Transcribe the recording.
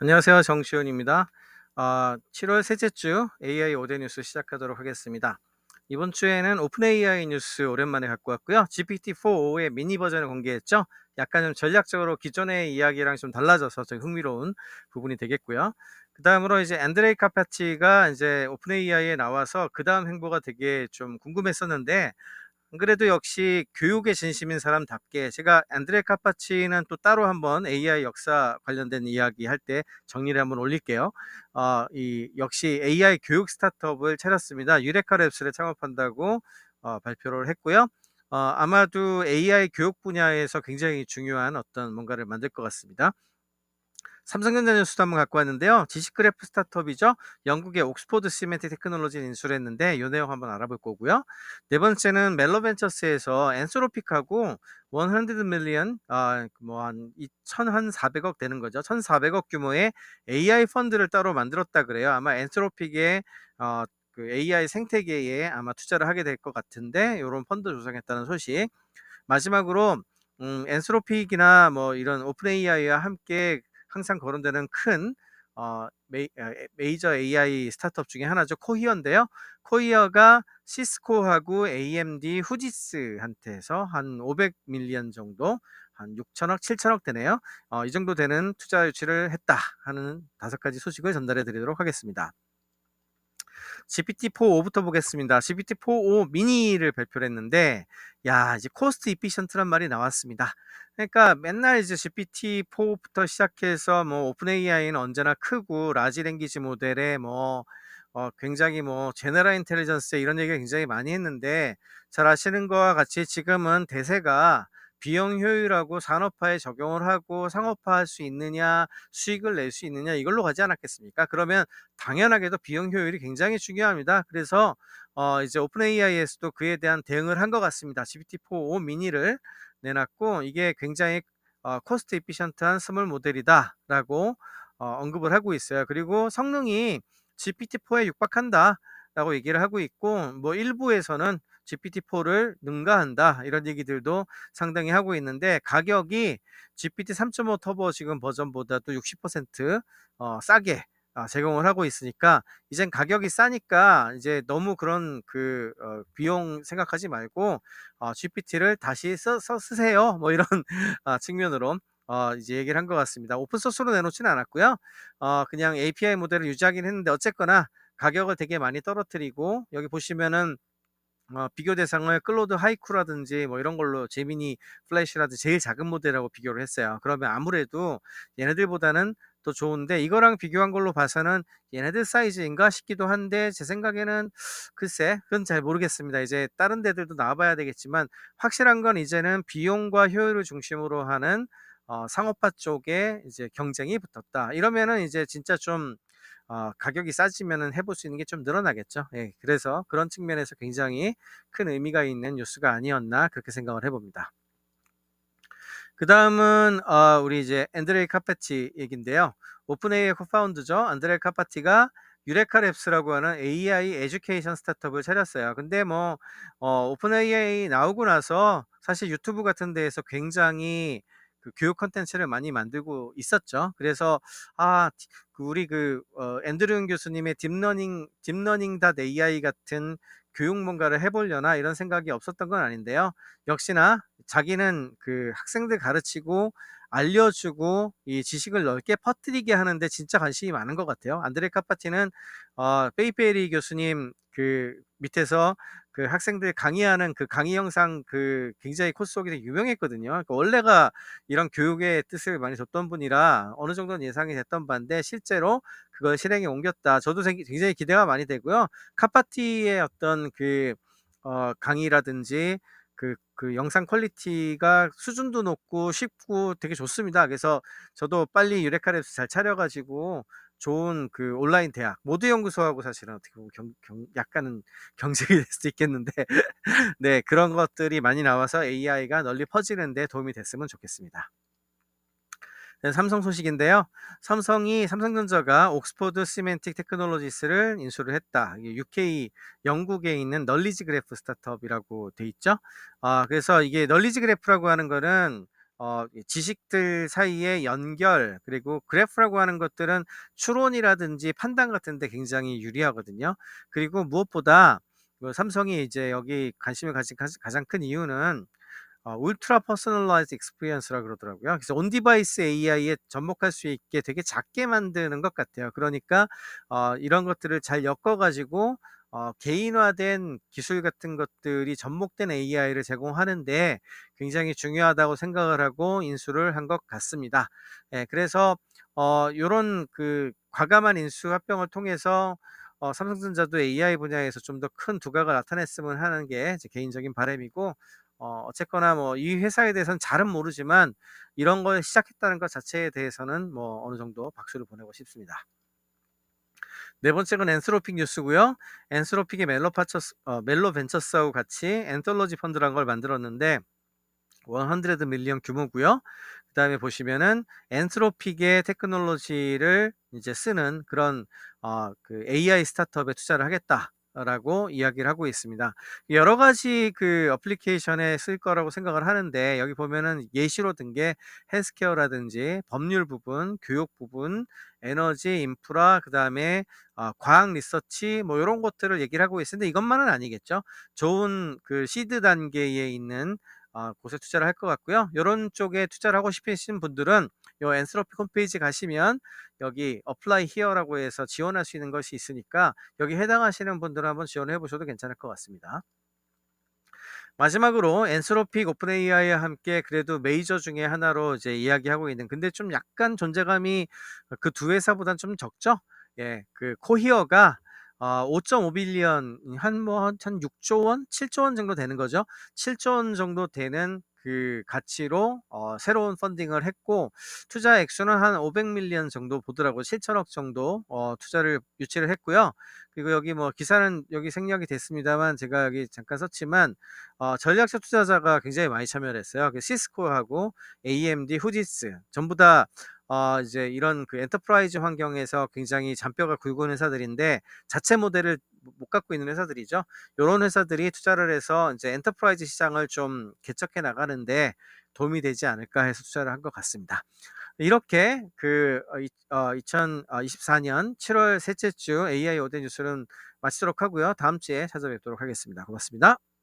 안녕하세요. 정시훈입니다. 어, 7월 셋째 주 AI 오대 뉴스 시작하도록 하겠습니다. 이번 주에는 오픈 AI 뉴스 오랜만에 갖고 왔고요. GPT-4의 미니 버전을 공개했죠. 약간 좀 전략적으로 기존의 이야기랑 좀 달라져서 좀 흥미로운 부분이 되겠고요. 그 다음으로 이제 앤드레이 카파치가 이제 오픈 AI에 나와서 그 다음 행보가 되게 좀 궁금했었는데 안 그래도 역시 교육에 진심인 사람답게 제가 안드레 카파치는 또 따로 한번 AI 역사 관련된 이야기 할 때 정리를 한번 올릴게요. 어, 이 역시 AI 교육 스타트업을 차렸습니다. 유레카 랩스를 창업한다고 어, 발표를 했고요. 어, 아마도 AI 교육 분야에서 굉장히 중요한 어떤 뭔가를 만들 것 같습니다. 삼성전자는 수도 한번 갖고 왔는데요. 지식그래프 스타트업이죠. 영국의 옥스포드 시멘트 테크놀로지를 인수했는데 요 내용 한번 알아볼 거고요. 네 번째는 멜로벤처스에서 엔소로픽하고 100 밀리언 아, 뭐 한 2,400억 되는 거죠. 1,400억 규모의 AI 펀드를 따로 만들었다 그래요. 아마 엔소로픽의 어, 그 AI 생태계에 아마 투자를 하게 될 것 같은데 이런 펀드 조성했다는 소식. 마지막으로 음, 엔스로픽이나 뭐 이런 오픈 AI와 함께 항상 거론되는 큰 어, 메이, 메이저 AI 스타트업 중에 하나죠. 코히어인데요. 코히어가 시스코하고 AMD, 후지스한테서 한 500밀리언 정도, 한 6천억, 7천억 되네요. 어, 이 정도 되는 투자 유치를 했다 하는 다섯 가지 소식을 전달해 드리도록 하겠습니다. g p t 4 5부터 보겠습니다. g p t 4 5 미니를 발표를 했는데, 야, 이제 코스트 이피션트란 말이 나왔습니다. 그러니까 맨날 이제 GPT-4부터 5 시작해서 뭐 오픈 AI는 언제나 크고 라지 랭귀지 모델에 뭐 어, 굉장히 뭐제네럴 인텔리전스 에 이런 얘기를 굉장히 많이 했는데 잘 아시는 거와 같이 지금은 대세가 비용 효율하고 산업화에 적용을 하고 상업화할 수 있느냐 수익을 낼 수 있느냐 이걸로 가지 않았겠습니까? 그러면 당연하게도 비용 효율이 굉장히 중요합니다. 그래서 어 이제 오픈 AI에서도 그에 대한 대응을 한 것 같습니다. GPT-4 미니를 내놨고 이게 굉장히 어, 코스트 이피션트한 스몰 모델이다라고 어, 언급을 하고 있어요. 그리고 성능이 GPT-4에 육박한다라고 얘기를 하고 있고 뭐 일부에서는 GPT-4를 능가한다 이런 얘기들도 상당히 하고 있는데 가격이 GPT 3.5 터보 지금 버전보다 또 60% 어, 싸게 어, 제공을 하고 있으니까 이젠 가격이 싸니까 이제 너무 그런 그 어, 비용 생각하지 말고 어, GPT를 다시 써, 써 쓰세요 뭐 이런 어, 측면으로 어, 이제 얘기를 한 것 같습니다. 오픈소스로 내놓지는 않았고요. 어, 그냥 API 모델을 유지하긴 했는데 어쨌거나 가격을 되게 많이 떨어뜨리고 여기 보시면은 어, 비교 대상을 클로드 하이쿠라든지 뭐 이런 걸로 재미니 플래시라든지 제일 작은 모델하고 비교를 했어요. 그러면 아무래도 얘네들보다는 더 좋은데 이거랑 비교한 걸로 봐서는 얘네들 사이즈인가 싶기도 한데 제 생각에는 글쎄 그건 잘 모르겠습니다. 이제 다른 데들도 나와봐야 되겠지만 확실한 건 이제는 비용과 효율을 중심으로 하는 어, 상업화 쪽에 이제 경쟁이 붙었다. 이러면은 이제 진짜 좀 어, 가격이 싸지면은 해볼 수 있는 게 좀 늘어나겠죠. 예, 그래서 그런 측면에서 굉장히 큰 의미가 있는 뉴스가 아니었나 그렇게 생각을 해봅니다. 그 다음은 어, 우리 이제 앤드레이 카페티 얘긴데요. 오픈AI의 코파운드죠. 앤드레이 카파티가 유레카랩스라고 하는 AI 에듀케이션 스타트업을 차렸어요. 근데 뭐 어, 오픈 AI 나오고 나서 사실 유튜브 같은 데에서 굉장히 그 교육 컨텐츠를 많이 만들고 있었죠. 그래서 아 그 우리 그 어, 앤드류 교수님의 딥러닝 딥러닝 닷 AI 같은 교육 뭔가를 해보려나 이런 생각이 없었던 건 아닌데요. 역시나 자기는 그 학생들 가르치고 알려주고 이 지식을 넓게 퍼뜨리게 하는데 진짜 관심이 많은 것 같아요. 안드레 카파티는 어, 페이페리 교수님 그 밑에서 그 학생들 강의하는 그 강의 영상 그 굉장히 코스 속에서 유명했거든요. 그러니까 원래가 이런 교육의 뜻을 많이 줬던 분이라 어느 정도는 예상이 됐던 반데 실제로 그걸 실행에 옮겼다. 저도 굉장히 기대가 많이 되고요. 카파티의 어떤 그 어, 강의라든지 그, 그 영상 퀄리티가 수준도 높고 쉽고 되게 좋습니다. 그래서 저도 빨리 유레카 랩스 잘 차려가지고 좋은 그 온라인 대학 모두 연구소하고 사실은 어떻게 보면 경, 경, 약간은 경쟁이 될 수도 있겠는데 네 그런 것들이 많이 나와서 AI가 널리 퍼지는데 도움이 됐으면 좋겠습니다. 네, 삼성 소식인데요. 삼성이 삼성전자가 옥스퍼드 시멘틱 테크놀로지스를 인수를 했다. UK 영국에 있는 널리지 그래프 스타트업이라고 돼 있죠. 아 그래서 이게 널리지 그래프라고 하는 거는 어, 지식들 사이의 연결 그리고 그래프라고 하는 것들은 추론이라든지 판단 같은데 굉장히 유리하거든요. 그리고 무엇보다 그 삼성이 이제 여기 관심을 가진 가장 큰 이유는 어, 울트라 퍼스널라이즈 익스피리언스라 그러더라고요. 그래서 온 디바이스 AI에 접목할 수 있게 되게 작게 만드는 것 같아요. 그러니까 어, 이런 것들을 잘 엮어가지고 어, 개인화된 기술 같은 것들이 접목된 AI를 제공하는데 굉장히 중요하다고 생각을 하고 인수를 한 것 같습니다. 예, 그래서 어, 이런 그 과감한 인수 합병을 통해서 어, 삼성전자도 AI 분야에서 좀 더 큰 두각을 나타냈으면 하는 게 제 개인적인 바람이고 어, 어쨌거나 뭐 이 회사에 대해서는 잘은 모르지만 이런 걸 시작했다는 것 자체에 대해서는 뭐 어느 정도 박수를 보내고 싶습니다. 네 번째 는 엔스로픽 뉴스고요. 엔스로픽이 멜로, 파처스, 어, 멜로 벤처스하고 같이 엔톨로지 펀드라는 걸 만들었는데 100 밀리언 규모고요. 그 다음에 보시면은 엔트로픽의 테크놀로지를 이제 쓰는 그런 어, 그 AI 스타트업에 투자를 하겠다. 라고 이야기를 하고 있습니다. 여러 가지 그 어플리케이션에 쓸 거라고 생각을 하는데 여기 보면은 예시로 든 게 헬스케어라든지 법률 부분, 교육 부분, 에너지, 인프라, 그 다음에 어, 과학 리서치 뭐 이런 것들을 얘기를 하고 있는데 이것만은 아니겠죠. 좋은 그 시드 단계에 있는 어, 곳에 투자를 할 것 같고요. 이런 쪽에 투자를 하고 싶으신 분들은 요엔스로피 홈페이지 가시면 여기 apply here라고 해서 지원할 수 있는 것이 있으니까 여기 해당하시는 분들 한번 지원해 보셔도 괜찮을 것 같습니다. 마지막으로 엔스로픽 오픈 AI와 함께 그래도 메이저 중에 하나로 이제 이야기하고 있는 근데 좀 약간 존재감이 그 두 회사보단 좀 적죠? 예, 그 코히어가 어, 5.5빌리언 한뭐한 6조 뭐, 원, 7조 원 정도 되는 거죠. 7조 원 정도 되는 그 가치로 어, 새로운 펀딩을 했고 투자 액수는 한 500밀리언 정도 보더라고 7천억 정도 어, 투자를 유치를 했고요. 그리고 여기 뭐 기사는 여기 생략이 됐습니다만 제가 여기 잠깐 썼지만 어, 전략적 투자자가 굉장히 많이 참여를 했어요. 그 시스코하고 AMD, 후지스 전부 다 어, 이제 이런 그 엔터프라이즈 환경에서 굉장히 잔뼈가 굵은 회사들인데 자체 모델을 못 갖고 있는 회사들이죠. 이런 회사들이 투자를 해서 이제 엔터프라이즈 시장을 좀 개척해 나가는데 도움이 되지 않을까 해서 투자를 한 것 같습니다. 이렇게 그 어, 2024년 어, 어, 7월 셋째 주 AI 오대 뉴스는 마치도록 하고요. 다음 주에 찾아뵙도록 하겠습니다. 고맙습니다.